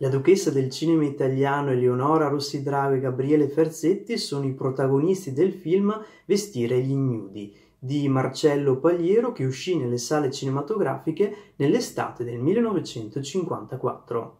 La duchessa del cinema italiano Eleonora Rossi-Drago e Gabriele Ferzetti sono i protagonisti del film Vestire gli ignudi di Marcello Pagliero che uscì nelle sale cinematografiche nell'estate del 1954.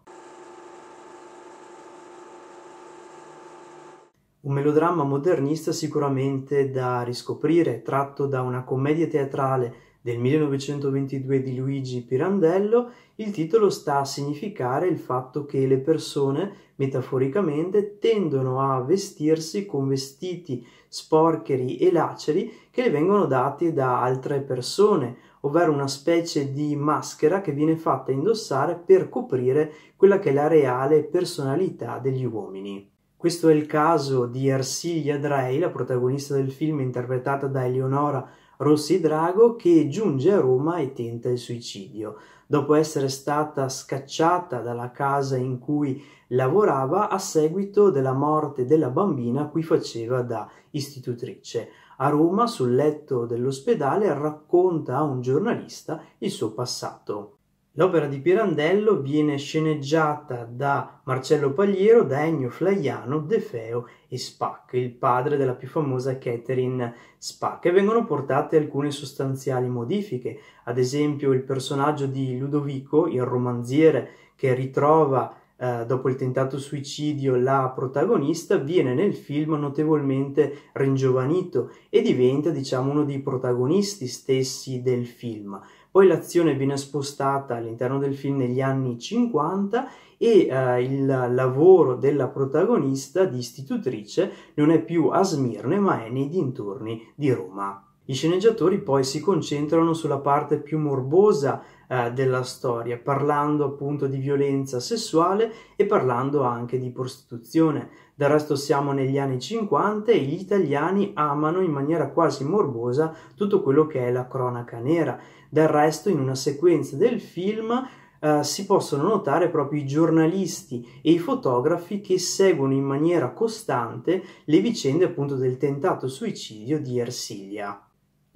Un melodramma modernista sicuramente da riscoprire, tratto da una commedia teatrale del 1922 di Luigi Pirandello, il titolo sta a significare il fatto che le persone, metaforicamente, tendono a vestirsi con vestiti sporcheri e laceri che le vengono dati da altre persone, ovvero una specie di maschera che viene fatta indossare per coprire quella che è la reale personalità degli uomini. Questo è il caso di Ersilia Drey, la protagonista del film interpretata da Eleonora Rossi Drago che giunge a Roma e tenta il suicidio. Dopo essere stata scacciata dalla casa in cui lavorava a seguito della morte della bambina cui faceva da istitutrice. A Roma, sul letto dell'ospedale, racconta a un giornalista il suo passato. L'opera di Pirandello viene sceneggiata da Marcello Pagliero, da Ennio Flaiano, De Feo e Spack, il padre della più famosa Catherine Spack, e vengono portate alcune sostanziali modifiche, ad esempio il personaggio di Ludovico, il romanziere, che ritrova eh, dopo il tentato suicidio la protagonista, viene nel film notevolmente ringiovanito e diventa, diciamo, uno dei protagonisti stessi del film. Poi l'azione viene spostata all'interno del film negli anni 50 e eh, il lavoro della protagonista di istitutrice non è più a Smirne ma è nei dintorni di Roma. I sceneggiatori poi si concentrano sulla parte più morbosa eh, della storia, parlando appunto di violenza sessuale e parlando anche di prostituzione. Del resto siamo negli anni 50 e gli italiani amano in maniera quasi morbosa tutto quello che è la cronaca nera. Del resto in una sequenza del film Uh, si possono notare proprio i giornalisti e i fotografi che seguono in maniera costante le vicende appunto del tentato suicidio di Ersilia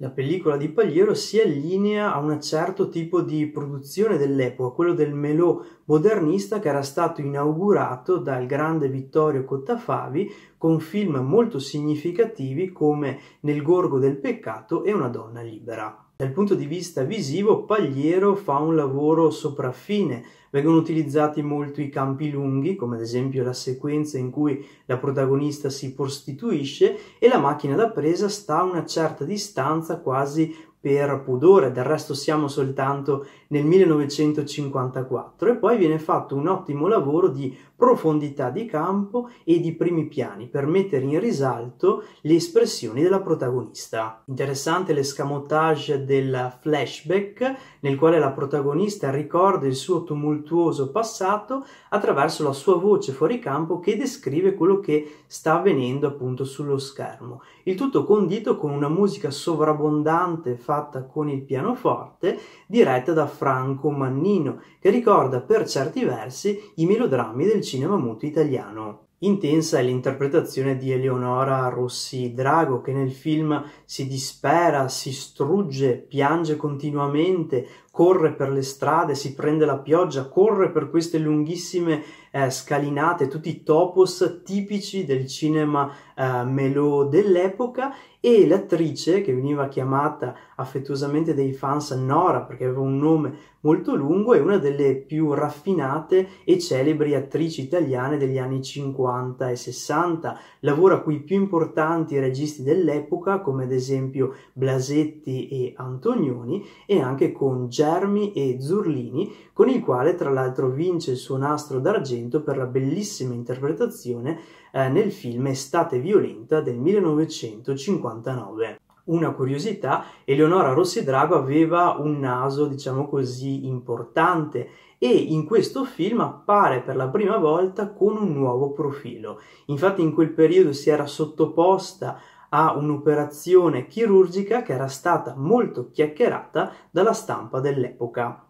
la pellicola di Pagliero si allinea a un certo tipo di produzione dell'epoca, quello del melò modernista che era stato inaugurato dal grande Vittorio Cottafavi con film molto significativi come Nel gorgo del peccato e Una donna libera. Dal punto di vista visivo, Pagliero fa un lavoro sopraffine. Vengono utilizzati molto i campi lunghi, come ad esempio la sequenza in cui la protagonista si prostituisce e la macchina da presa sta a una certa distanza, quasi per pudore, del resto siamo soltanto nel 1954 e poi viene fatto un ottimo lavoro di profondità di campo e di primi piani per mettere in risalto le espressioni della protagonista. Interessante l'escamotage del flashback nel quale la protagonista ricorda il suo tumultuoso passato attraverso la sua voce fuori campo che descrive quello che sta avvenendo appunto sullo schermo. Il tutto condito con una musica sovrabbondante, fatta con il pianoforte, diretta da Franco Mannino, che ricorda per certi versi i melodrammi del cinema muto italiano. Intensa è l'interpretazione di Eleonora Rossi Drago, che nel film si dispera, si strugge, piange continuamente, corre per le strade, si prende la pioggia, corre per queste lunghissime eh, scalinate, tutti i topos tipici del cinema eh, melò dell'epoca e l'attrice che veniva chiamata affettuosamente dai fans Nora perché aveva un nome molto lungo è una delle più raffinate e celebri attrici italiane degli anni 50 e 60, lavora con i più importanti registi dell'epoca come ad esempio Blasetti e Antonioni e anche con Jack Germi e Zurlini, con il quale tra l'altro vince il suo nastro d'argento per la bellissima interpretazione eh, nel film Estate Violenta del 1959. Una curiosità, Eleonora Rossi Drago aveva un naso, diciamo così, importante e in questo film appare per la prima volta con un nuovo profilo. Infatti in quel periodo si era sottoposta a un'operazione chirurgica che era stata molto chiacchierata dalla stampa dell'epoca.